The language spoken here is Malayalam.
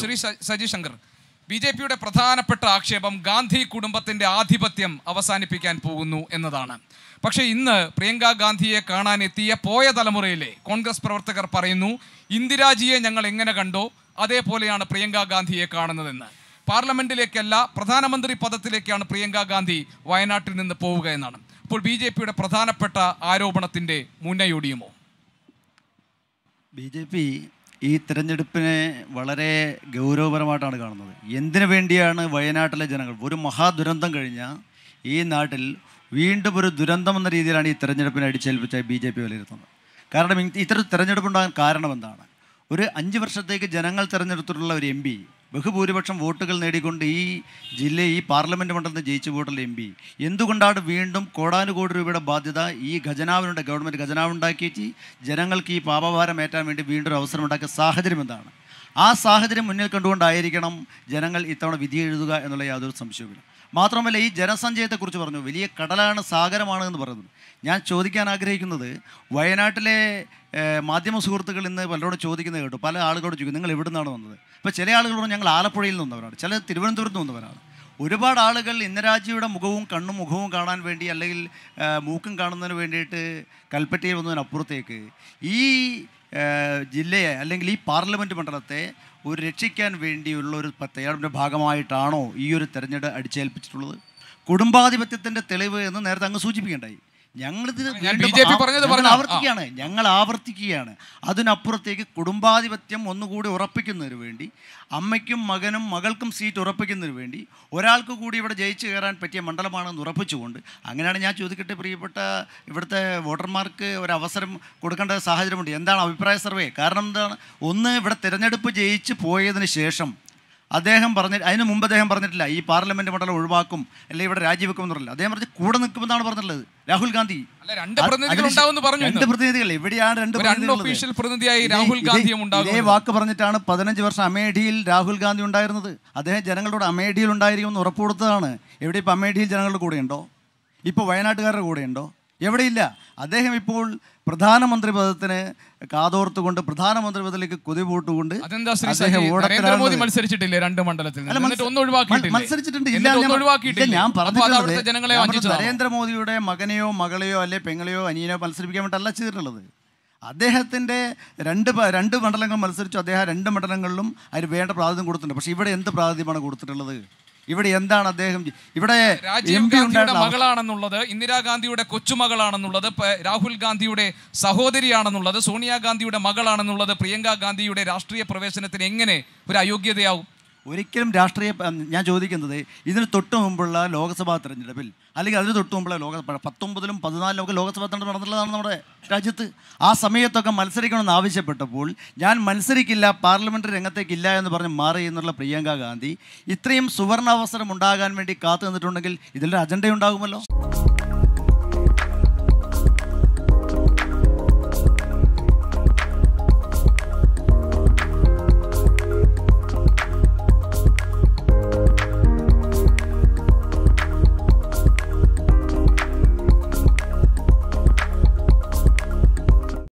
ശ്രീ സജി ശങ്കർ ബി ജെ പിയുടെ പ്രധാനപ്പെട്ട ആക്ഷേപം ഗാന്ധി കുടുംബത്തിന്റെ ആധിപത്യം അവസാനിപ്പിക്കാൻ പോകുന്നു എന്നതാണ് പക്ഷേ ഇന്ന് പ്രിയങ്ക ഗാന്ധിയെ കാണാൻ എത്തിയ പോയ തലമുറയിലെ കോൺഗ്രസ് പ്രവർത്തകർ പറയുന്നു ഇന്ദിരാജിയെ ഞങ്ങൾ എങ്ങനെ കണ്ടോ അതേപോലെയാണ് പ്രിയങ്ക ഗാന്ധിയെ കാണുന്നതെന്ന് പാർലമെന്റിലേക്കല്ല പ്രധാനമന്ത്രി പദത്തിലേക്കാണ് പ്രിയങ്ക ഗാന്ധി വയനാട്ടിൽ നിന്ന് പോവുക എന്നാണ് അപ്പോൾ ബി ജെ പിയുടെ പ്രധാനപ്പെട്ട ആരോപണത്തിന്റെ മുന്നയൊടിയുമോ ബി ജെ പി ഈ തിരഞ്ഞെടുപ്പിനെ വളരെ ഗൗരവപരമായിട്ടാണ് കാണുന്നത് എന്തിനു വേണ്ടിയാണ് വയനാട്ടിലെ ജനങ്ങൾ ഒരു മഹാദുരന്തം കഴിഞ്ഞ ഈ നാട്ടിൽ വീണ്ടും ഒരു ദുരന്തം എന്ന രീതിയിലാണ് ഈ തിരഞ്ഞെടുപ്പിനെ അടിച്ചേൽപ്പിച്ച ബി ജെ പി വിലയിരുത്തുന്നത് കാരണം ഇത്തരം തിരഞ്ഞെടുപ്പ് ഉണ്ടാകാൻ കാരണം എന്താണ് ഒരു അഞ്ച് വർഷത്തേക്ക് ജനങ്ങൾ തിരഞ്ഞെടുത്തിട്ടുള്ള ഒരു എം പി ബഹുഭൂരിപക്ഷം വോട്ടുകൾ നേടിക്കൊണ്ട് ഈ ജില്ല ഈ പാർലമെൻറ്റ് മണ്ഡലത്തിൽ ജയിച്ചു പോയിട്ടുള്ള എം പി എന്തുകൊണ്ടാണ് വീണ്ടും കോടാനുകോടി രൂപയുടെ ബാധ്യത ഈ ഖജനാവിനുണ്ട് ഗവൺമെൻറ് ഖജനാവുണ്ടാക്കി ജനങ്ങൾക്ക് ഈ പാപഭാരം ഏറ്റാൻ വേണ്ടി വീണ്ടും ഒരു അവസരമുണ്ടാക്കിയ സാഹചര്യം എന്താണ് ആ സാഹചര്യം മുന്നിൽ കണ്ടുകൊണ്ടായിരിക്കണം ജനങ്ങൾ ഇത്തവണ വിധി എഴുതുക എന്നുള്ള യാതൊരു സംശയവുമില്ല മാത്രമല്ല ഈ ജനസഞ്ചയത്തെക്കുറിച്ച് പറഞ്ഞു വലിയ കടലാണ് സാഗരമാണ് എന്ന് പറയുന്നത് ഞാൻ ചോദിക്കാൻ ആഗ്രഹിക്കുന്നത് വയനാട്ടിലെ മാധ്യമ സുഹൃത്തുക്കൾ ഇന്ന് പലരോട് ചോദിക്കുന്നത് കേട്ടു പല ആളുകളോട് ചോദിക്കും നിങ്ങൾ എവിടെ നിന്നാണ് വന്നത് ഇപ്പോൾ ചില ആളുകളോട് ഞങ്ങൾ ആലപ്പുഴയിൽ നിന്നവരാണ് ചില തിരുവനന്തപുരത്ത് നിന്നവരാണ് ഒരുപാട് ആളുകൾ ഇന്ദിരാജിയുടെ മുഖവും കണ്ണും മുഖവും കാണാൻ വേണ്ടി അല്ലെങ്കിൽ മൂക്കും കാണുന്നതിന് വേണ്ടിയിട്ട് കൽപ്പറ്റയിൽ വന്നതിനപ്പുറത്തേക്ക് ഈ ജില്ലയെ അല്ലെങ്കിൽ ഈ പാർലമെൻറ്റ് മണ്ഡലത്തെ ഒരു രക്ഷിക്കാൻ വേണ്ടിയുള്ള ഒരു തയ്യാറെടുപ്പിൻ്റെ ഭാഗമായിട്ടാണോ ഈ ഒരു തെരഞ്ഞെടുപ്പ് അടിച്ചേൽപ്പിച്ചിട്ടുള്ളത് കുടുംബാധിപത്യത്തിൻ്റെ തെളിവ് എന്ന് നേരത്തെ അങ്ങ് സൂചിപ്പിക്കേണ്ടായി ഞങ്ങളിത് ആവർത്തിക്കുകയാണ് ഞങ്ങൾ ആവർത്തിക്കുകയാണ് അതിനപ്പുറത്തേക്ക് കുടുംബാധിപത്യം ഒന്നുകൂടി ഉറപ്പിക്കുന്നതിന് വേണ്ടി അമ്മയ്ക്കും മകനും മകൾക്കും സീറ്റ് ഉറപ്പിക്കുന്നതിന് വേണ്ടി ഒരാൾക്ക് കൂടി ഇവിടെ ജയിച്ചു കയറാൻ പറ്റിയ മണ്ഡലമാണെന്ന് ഉറപ്പിച്ചുകൊണ്ട് അങ്ങനെയാണ് ഞാൻ ചോദിക്കട്ടെ പ്രിയപ്പെട്ട ഇവിടുത്തെ വോട്ടർമാർക്ക് ഒരു അവസരം കൊടുക്കേണ്ട സാഹചര്യമുണ്ട് എന്താണ് അഭിപ്രായ സർവേ കാരണം എന്താണ് ഒന്ന് ഇവിടെ തിരഞ്ഞെടുപ്പ് ജയിച്ച് പോയതിന് ശേഷം അദ്ദേഹം പറഞ്ഞ അതിന് മുമ്പ് അദ്ദേഹം പറഞ്ഞിട്ടില്ല ഈ പാർലമെന്റ് മണ്ഡലം ഒഴിവാക്കും അല്ലെങ്കിൽ ഇവിടെ രാജിവെക്കും എന്ന് പറഞ്ഞില്ല അദ്ദേഹം പറഞ്ഞ് കൂടെ നിൽക്കുമെന്നാണ് പറഞ്ഞിട്ടുള്ളത് രാഹുൽ ഗാന്ധി രണ്ട് പ്രതിനിധികൾ എവിടെയാണ് രണ്ട് പ്രതിനിധിയായി രാഹുൽ ഗാന്ധിയും ഇതേ വാക്ക് പറഞ്ഞിട്ടാണ് പതിനഞ്ച് വർഷം അമേഠിയിൽ രാഹുൽ ഗാന്ധി ഉണ്ടായിരുന്നത് അദ്ദേഹം ജനങ്ങളോട് അമേഠിയിൽ ഉണ്ടായിരിക്കുമെന്ന് ഉറപ്പ് കൊടുത്തതാണ് എവിടെ ഇപ്പോൾ അമേഠിയിൽ ജനങ്ങളുടെ കൂടെയുണ്ടോ ഇപ്പോൾ വയനാട്ടുകാരുടെ കൂടെയുണ്ടോ എവിടെയില്ല അദ്ദേഹം ഇപ്പോൾ പ്രധാനമന്ത്രി പദത്തിന് കാതോർത്തുകൊണ്ട് പ്രധാനമന്ത്രി പദത്തിലേക്ക് കൊതിപോട്ടുകൊണ്ട് നരേന്ദ്രമോദി മത്സരിച്ചിട്ടില്ലേ രണ്ട് മണ്ഡലത്തിൽ മത്സരിച്ചിട്ടുണ്ട് ഞാൻ പറഞ്ഞിട്ടുള്ളത് നരേന്ദ്രമോദിയുടെ മകനെയോ മകളെയോ അല്ലെ പെങ്ങളെയോ അനിയനെയോ മത്സരിപ്പിക്കാൻ വേണ്ടിയല്ല ചെയ്തിട്ടുള്ളത് അദ്ദേഹത്തിന്റെ രണ്ട് രണ്ട് മണ്ഡലങ്ങൾ മത്സരിച്ചു അദ്ദേഹം രണ്ട് മണ്ഡലങ്ങളിലും അതിന് വേണ്ട പ്രാതിനിധ്യം കൊടുത്തിട്ടുണ്ട് പക്ഷെ ഇവിടെ എന്ത് പ്രാതിനിധ്യമാണ് കൊടുത്തിട്ടുള്ളത് ഇവിടെ എന്താണ് അദ്ദേഹം ഇവിടെ രാജീവ് ഗാന്ധിയുടെ മകളാണെന്നുള്ളത് ഇന്ദിരാഗാന്ധിയുടെ കൊച്ചുമകളാണെന്നുള്ളത് രാഹുൽ ഗാന്ധിയുടെ സഹോദരിയാണെന്നുള്ളത് സോണിയാഗാന്ധിയുടെ മകളാണെന്നുള്ളത് പ്രിയങ്കാ ഗാന്ധിയുടെ രാഷ്ട്രീയ പ്രവേശനത്തിന് എങ്ങനെ ഒരു അയോഗ്യതയാവും ഒരിക്കലും രാഷ്ട്രീയ ഞാൻ ചോദിക്കുന്നത് ഇതിന് തൊട്ട് മുമ്പുള്ള ലോക്സഭാ തെരഞ്ഞെടുപ്പിൽ അല്ലെങ്കിൽ അതിന് തൊട്ട് മുമ്പുള്ള ലോക പത്തൊമ്പതിലും പതിനാലിലും ഒക്കെ ലോക്സഭാ തെരഞ്ഞെടുപ്പ് നടന്നിട്ടുള്ളതാണ് നമ്മുടെ രാജ്യത്ത് ആ സമയത്തൊക്കെ മത്സരിക്കണമെന്ന് ആവശ്യപ്പെട്ടപ്പോൾ ഞാൻ മത്സരിക്കില്ല പാർലമെൻ്റ് രംഗത്തേക്കില്ല എന്ന് പറഞ്ഞ് മാറി എന്നുള്ള പ്രിയങ്ക ഗാന്ധി ഇത്രയും സുവർണാവസരം ഉണ്ടാകാൻ വേണ്ടി കാത്തു നിന്നിട്ടുണ്ടെങ്കിൽ ഇതിൻ്റെ അജണ്ടയുണ്ടാകുമല്ലോ